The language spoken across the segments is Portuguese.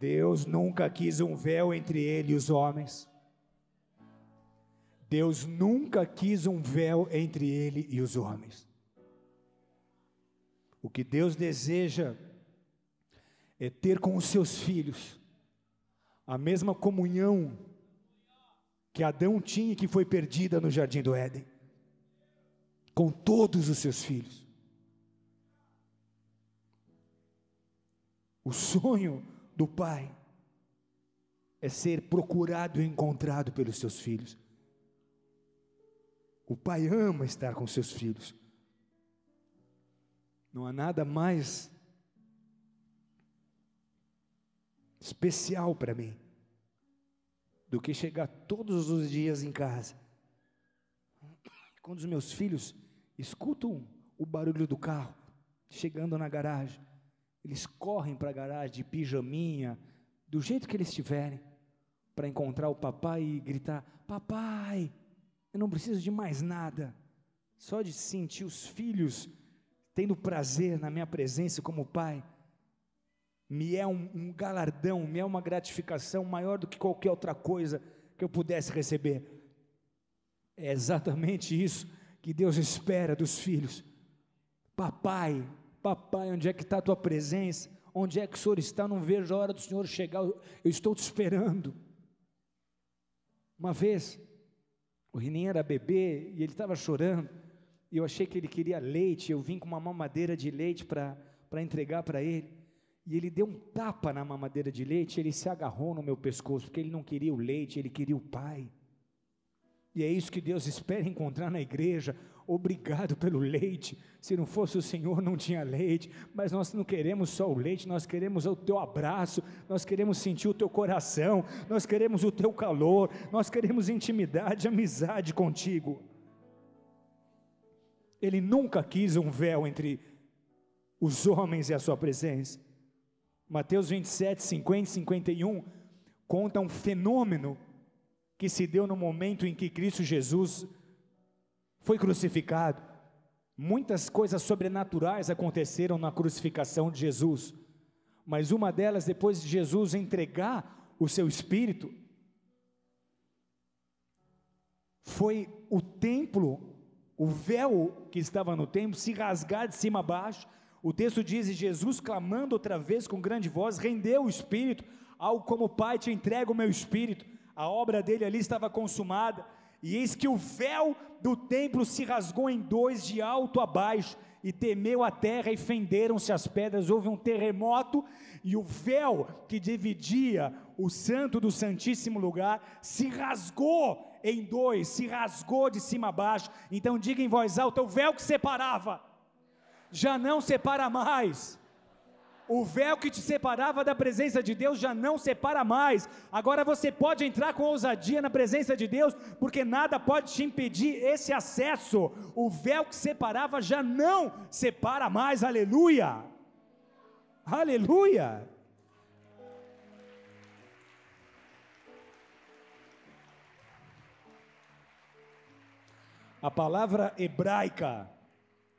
Deus nunca quis um véu entre ele e os homens. Deus nunca quis um véu entre ele e os homens. O que Deus deseja é ter com os seus filhos a mesma comunhão que Adão tinha e que foi perdida no jardim do Éden com todos os seus filhos. O sonho do Pai é ser procurado e encontrado pelos seus filhos. O Pai ama estar com seus filhos. Não há nada mais especial para mim do que chegar todos os dias em casa quando os meus filhos escutam o barulho do carro chegando na garagem eles correm para a garagem de pijaminha, do jeito que eles estiverem, para encontrar o papai e gritar: Papai, eu não preciso de mais nada. Só de sentir os filhos tendo prazer na minha presença como pai, me é um, um galardão, me é uma gratificação maior do que qualquer outra coisa que eu pudesse receber. É exatamente isso que Deus espera dos filhos. Papai, Papai, onde é que está a tua presença? Onde é que o Senhor está? Não vejo a hora do Senhor chegar, eu estou te esperando. Uma vez, o Renin era bebê e ele estava chorando, e eu achei que ele queria leite, eu vim com uma mamadeira de leite para entregar para ele. E ele deu um tapa na mamadeira de leite, ele se agarrou no meu pescoço, porque ele não queria o leite, ele queria o pai. E é isso que Deus espera encontrar na igreja: Obrigado pelo leite. Se não fosse o Senhor, não tinha leite. Mas nós não queremos só o leite, nós queremos o teu abraço, nós queremos sentir o teu coração, nós queremos o teu calor, nós queremos intimidade, amizade contigo. Ele nunca quis um véu entre os homens e a sua presença. Mateus 27, 50 e 51 conta um fenômeno que se deu no momento em que Cristo Jesus foi crucificado. Muitas coisas sobrenaturais aconteceram na crucificação de Jesus, mas uma delas, depois de Jesus entregar o seu espírito, foi o templo, o véu que estava no templo, se rasgar de cima a baixo. O texto diz: e Jesus, clamando outra vez com grande voz, rendeu o espírito, algo como: Pai, te entrega o meu espírito. A obra dele ali estava consumada e eis que o véu do templo se rasgou em dois, de alto a baixo, e temeu a terra, e fenderam-se as pedras. Houve um terremoto, e o véu que dividia o santo do Santíssimo Lugar se rasgou em dois, se rasgou de cima a baixo. Então diga em voz alta: o véu que separava já não separa mais. O véu que te separava da presença de Deus já não separa mais. Agora você pode entrar com ousadia na presença de Deus, porque nada pode te impedir esse acesso. O véu que separava já não separa mais. Aleluia! Aleluia! A palavra hebraica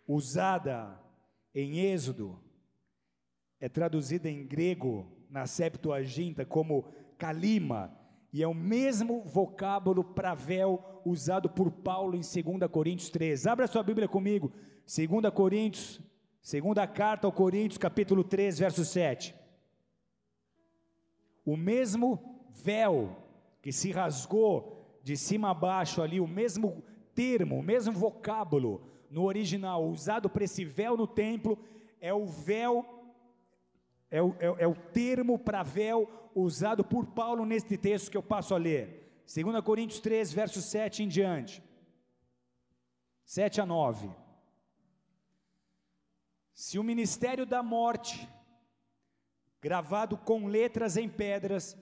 usada em Êxodo é traduzida em grego na Septuaginta como kalima, e é o mesmo vocábulo pravel usado por Paulo em 2 Coríntios 3. Abra sua Bíblia comigo, 2 Coríntios, segunda carta ao Coríntios, capítulo 3, verso 7. O mesmo véu que se rasgou de cima a baixo ali, o mesmo termo, o mesmo vocábulo no original usado para esse véu no templo é o véu é o, é, é o termo para véu usado por Paulo neste texto que eu passo a ler. 2 Coríntios 3, verso 7 em diante. 7 a 9. Se o ministério da morte, gravado com letras em pedras,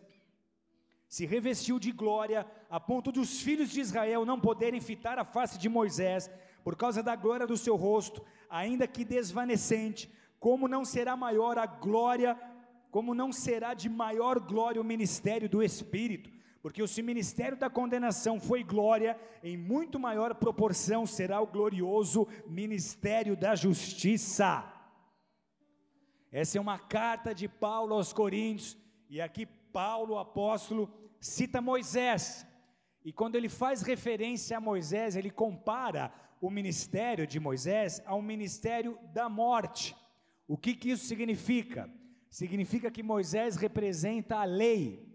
se revestiu de glória a ponto dos filhos de Israel não poderem fitar a face de Moisés por causa da glória do seu rosto, ainda que desvanecente, como não será maior a glória, como não será de maior glória o ministério do Espírito, porque se o ministério da condenação foi glória, em muito maior proporção será o glorioso ministério da justiça. Essa é uma carta de Paulo aos Coríntios, e aqui Paulo, o apóstolo, cita Moisés. E quando ele faz referência a Moisés, ele compara o ministério de Moisés ao ministério da morte. O que, que isso significa? Significa que Moisés representa a lei.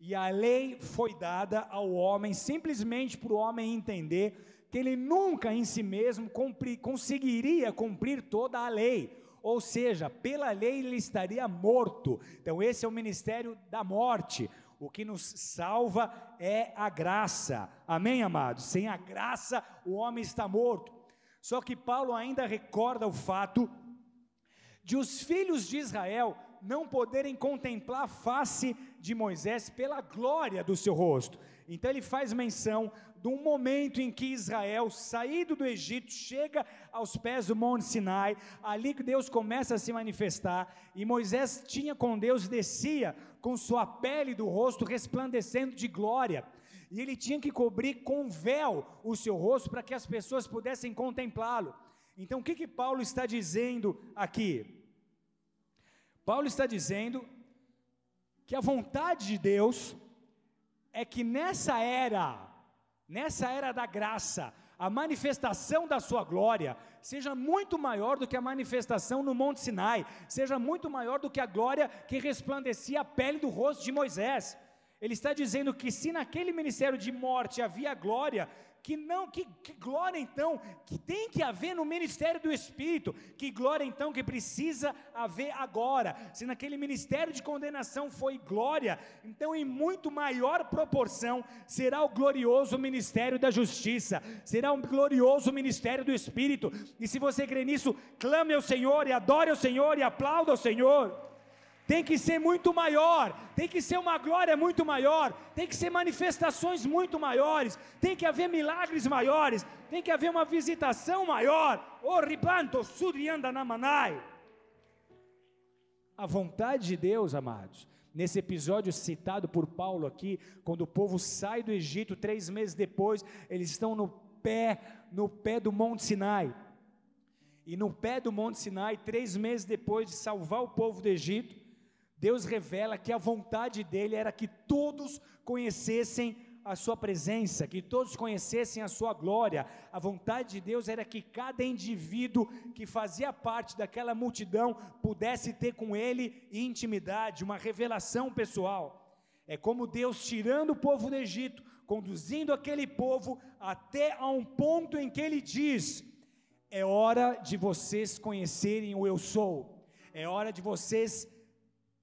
E a lei foi dada ao homem simplesmente para o homem entender que ele nunca em si mesmo cumpri, conseguiria cumprir toda a lei ou seja, pela lei ele estaria morto. Então, esse é o ministério da morte. O que nos salva é a graça. Amém, amados? Sem a graça, o homem está morto. Só que Paulo ainda recorda o fato de os filhos de Israel não poderem contemplar a face de Moisés pela glória do seu rosto. Então ele faz menção de um momento em que Israel, saído do Egito, chega aos pés do Monte Sinai, ali que Deus começa a se manifestar, e Moisés tinha com Deus, descia com sua pele do rosto resplandecendo de glória e ele tinha que cobrir com véu o seu rosto para que as pessoas pudessem contemplá-lo. Então o que, que Paulo está dizendo aqui? Paulo está dizendo que a vontade de Deus é que nessa era, nessa era da graça, a manifestação da sua glória seja muito maior do que a manifestação no Monte Sinai, seja muito maior do que a glória que resplandecia a pele do rosto de Moisés. Ele está dizendo que se naquele ministério de morte havia glória, que não, que, que glória então que tem que haver no ministério do Espírito, que glória então que precisa haver agora. Se naquele ministério de condenação foi glória, então em muito maior proporção será o glorioso ministério da justiça, será o um glorioso ministério do Espírito. E se você crê nisso, clame ao Senhor e adore ao Senhor e aplauda ao Senhor tem que ser muito maior, tem que ser uma glória muito maior, tem que ser manifestações muito maiores, tem que haver milagres maiores, tem que haver uma visitação maior. Oh, o A vontade de Deus, amados, Nesse episódio citado por Paulo aqui, quando o povo sai do Egito, três meses depois, eles estão no pé, no pé do Monte Sinai. E no pé do Monte Sinai, três meses depois de salvar o povo do Egito, Deus revela que a vontade dele era que todos conhecessem a sua presença, que todos conhecessem a sua glória. A vontade de Deus era que cada indivíduo que fazia parte daquela multidão pudesse ter com ele intimidade, uma revelação pessoal. É como Deus tirando o povo do Egito, conduzindo aquele povo até a um ponto em que ele diz: É hora de vocês conhecerem o eu sou. É hora de vocês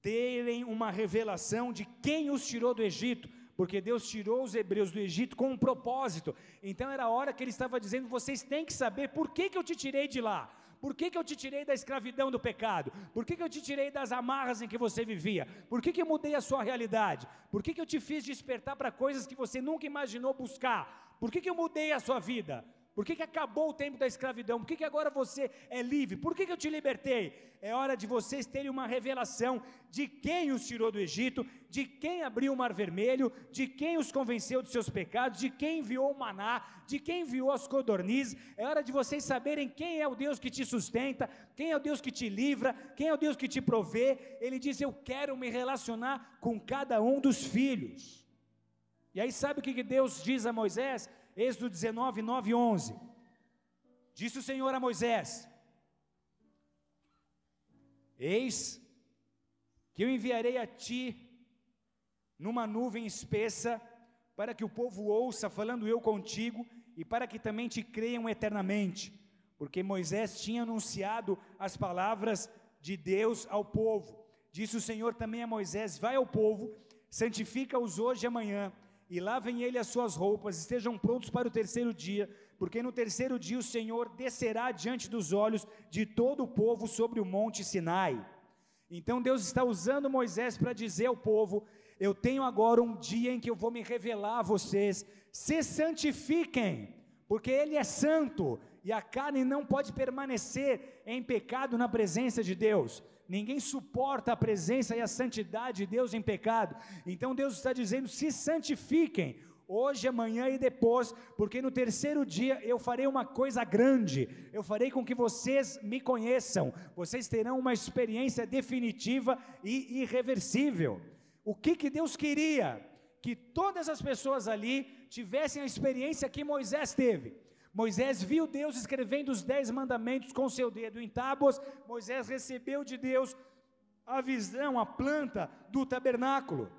terem uma revelação de quem os tirou do Egito, porque Deus tirou os hebreus do Egito com um propósito. Então era a hora que ele estava dizendo: vocês têm que saber por que, que eu te tirei de lá. Por que, que eu te tirei da escravidão do pecado? Por que, que eu te tirei das amarras em que você vivia? Por que, que eu mudei a sua realidade? Por que, que eu te fiz despertar para coisas que você nunca imaginou buscar? Por que, que eu mudei a sua vida? Por que, que acabou o tempo da escravidão? Por que, que agora você é livre? Por que, que eu te libertei? É hora de vocês terem uma revelação de quem os tirou do Egito, de quem abriu o Mar Vermelho, de quem os convenceu dos seus pecados, de quem enviou o maná, de quem enviou as codornizes. É hora de vocês saberem quem é o Deus que te sustenta, quem é o Deus que te livra, quem é o Deus que te provê. Ele diz: Eu quero me relacionar com cada um dos filhos. E aí, sabe o que Deus diz a Moisés? Êxodo 19, 9 e 11. Disse o Senhor a Moisés: Eis que eu enviarei a ti numa nuvem espessa, para que o povo ouça, falando eu contigo, e para que também te creiam eternamente, porque Moisés tinha anunciado as palavras de Deus ao povo. Disse o Senhor também a Moisés: Vai ao povo, santifica-os hoje e amanhã e lavem ele as suas roupas, estejam prontos para o terceiro dia, porque no terceiro dia o Senhor descerá diante dos olhos de todo o povo sobre o monte Sinai. Então Deus está usando Moisés para dizer ao povo: Eu tenho agora um dia em que eu vou me revelar a vocês, se santifiquem, porque Ele é santo e a carne não pode permanecer em pecado na presença de Deus. Ninguém suporta a presença e a santidade de Deus em pecado. Então Deus está dizendo: se santifiquem hoje, amanhã e depois, porque no terceiro dia eu farei uma coisa grande, eu farei com que vocês me conheçam, vocês terão uma experiência definitiva e irreversível. O que, que Deus queria? Que todas as pessoas ali tivessem a experiência que Moisés teve. Moisés viu Deus escrevendo os dez mandamentos com seu dedo em tábuas. Moisés recebeu de Deus a visão, a planta do tabernáculo.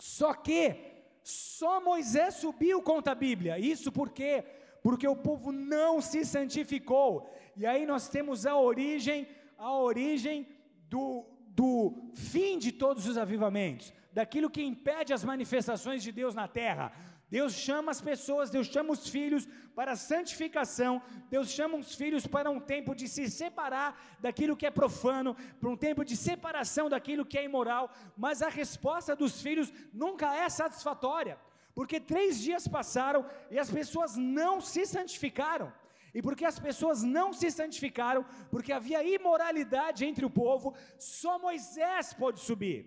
Só que só Moisés subiu conta a Bíblia. Isso porque porque o povo não se santificou. E aí nós temos a origem, a origem do, do fim de todos os avivamentos, daquilo que impede as manifestações de Deus na terra. Deus chama as pessoas, Deus chama os filhos para a santificação, Deus chama os filhos para um tempo de se separar daquilo que é profano, para um tempo de separação daquilo que é imoral, mas a resposta dos filhos nunca é satisfatória, porque três dias passaram e as pessoas não se santificaram. E porque as pessoas não se santificaram, porque havia imoralidade entre o povo, só Moisés pode subir.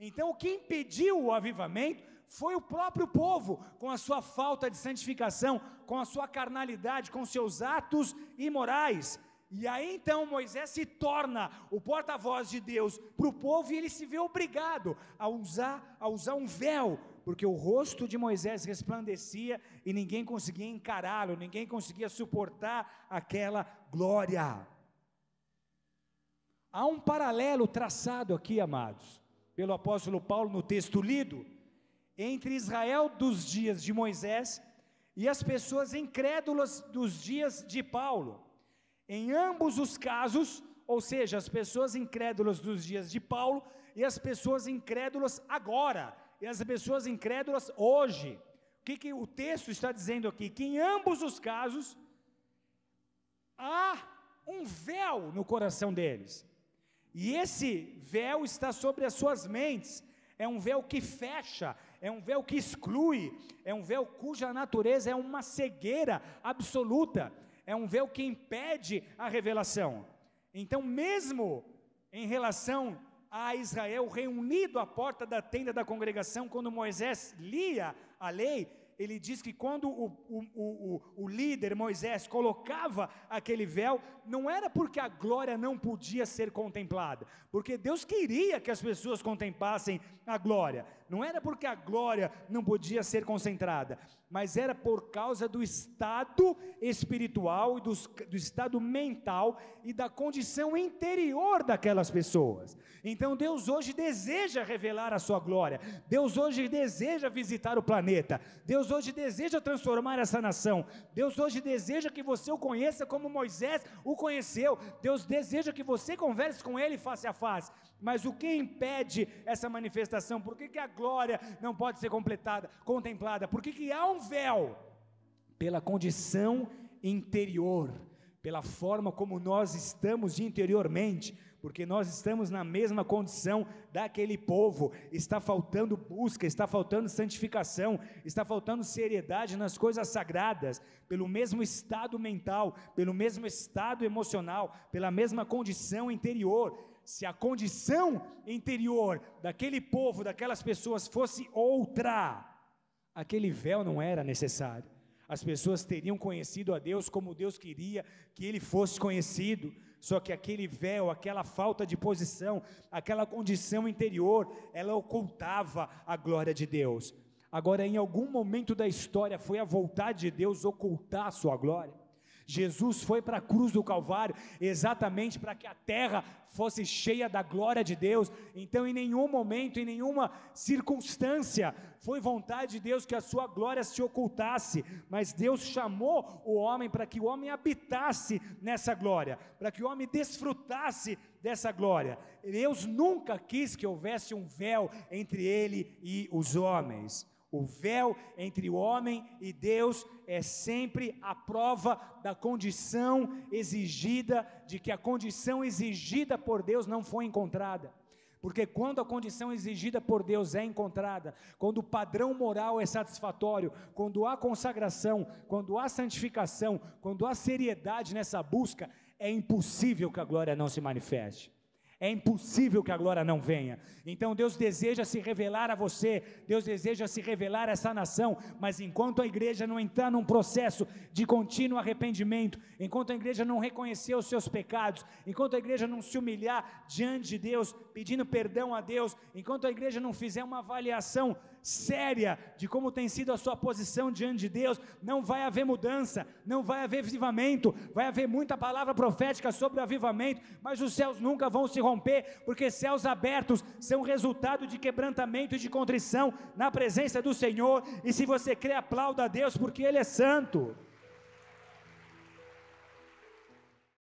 Então, o que impediu o avivamento foi o próprio povo, com a sua falta de santificação, com a sua carnalidade, com seus atos imorais. E aí então Moisés se torna o porta-voz de Deus para o povo e ele se vê obrigado a usar, a usar um véu, porque o rosto de Moisés resplandecia e ninguém conseguia encará-lo, ninguém conseguia suportar aquela glória. Há um paralelo traçado aqui, amados, pelo apóstolo Paulo no texto lido entre Israel dos dias de Moisés e as pessoas incrédulas dos dias de Paulo. Em ambos os casos, ou seja, as pessoas incrédulas dos dias de Paulo e as pessoas incrédulas agora, e as pessoas incrédulas hoje. O que, que o texto está dizendo aqui? Que em ambos os casos há um véu no coração deles. E esse véu está sobre as suas mentes. É um véu que fecha, é um véu que exclui, é um véu cuja natureza é uma cegueira absoluta, é um véu que impede a revelação. Então, mesmo em relação a Israel reunido à porta da tenda da congregação, quando Moisés lia a lei, ele diz que quando o, o, o, o líder Moisés colocava aquele véu, não era porque a glória não podia ser contemplada, porque Deus queria que as pessoas contemplassem a glória, não era porque a glória não podia ser concentrada, mas era por causa do estado espiritual e do, do estado mental e da condição interior daquelas pessoas. Então Deus hoje deseja revelar a sua glória, Deus hoje deseja visitar o planeta, Deus Deus hoje deseja transformar essa nação. Deus hoje deseja que você o conheça como Moisés o conheceu. Deus deseja que você converse com ele face a face. Mas o que impede essa manifestação? Por que, que a glória não pode ser completada, contemplada? Por que, que há um véu? Pela condição interior pela forma como nós estamos interiormente, porque nós estamos na mesma condição daquele povo. Está faltando busca, está faltando santificação, está faltando seriedade nas coisas sagradas, pelo mesmo estado mental, pelo mesmo estado emocional, pela mesma condição interior. Se a condição interior daquele povo, daquelas pessoas fosse outra, aquele véu não era necessário as pessoas teriam conhecido a Deus como Deus queria que ele fosse conhecido. Só que aquele véu, aquela falta de posição, aquela condição interior, ela ocultava a glória de Deus. Agora, em algum momento da história, foi a vontade de Deus ocultar a sua glória? Jesus foi para a cruz do Calvário exatamente para que a terra fosse cheia da glória de Deus. Então, em nenhum momento, em nenhuma circunstância, foi vontade de Deus que a sua glória se ocultasse, mas Deus chamou o homem para que o homem habitasse nessa glória, para que o homem desfrutasse dessa glória. Deus nunca quis que houvesse um véu entre ele e os homens. O véu entre o homem e Deus é sempre a prova da condição exigida, de que a condição exigida por Deus não foi encontrada. Porque quando a condição exigida por Deus é encontrada, quando o padrão moral é satisfatório, quando há consagração, quando há santificação, quando há seriedade nessa busca, é impossível que a glória não se manifeste é impossível que a glória não venha. Então Deus deseja se revelar a você, Deus deseja se revelar a essa nação, mas enquanto a igreja não entrar num processo de contínuo arrependimento, enquanto a igreja não reconhecer os seus pecados, enquanto a igreja não se humilhar diante de Deus, pedindo perdão a Deus, enquanto a igreja não fizer uma avaliação séria de como tem sido a sua posição diante de Deus, não vai haver mudança, não vai haver avivamento, vai haver muita palavra profética sobre o avivamento, mas os céus nunca vão se romper, porque céus abertos são resultado de quebrantamento e de contrição na presença do Senhor, e se você crê, aplauda a Deus, porque Ele é santo.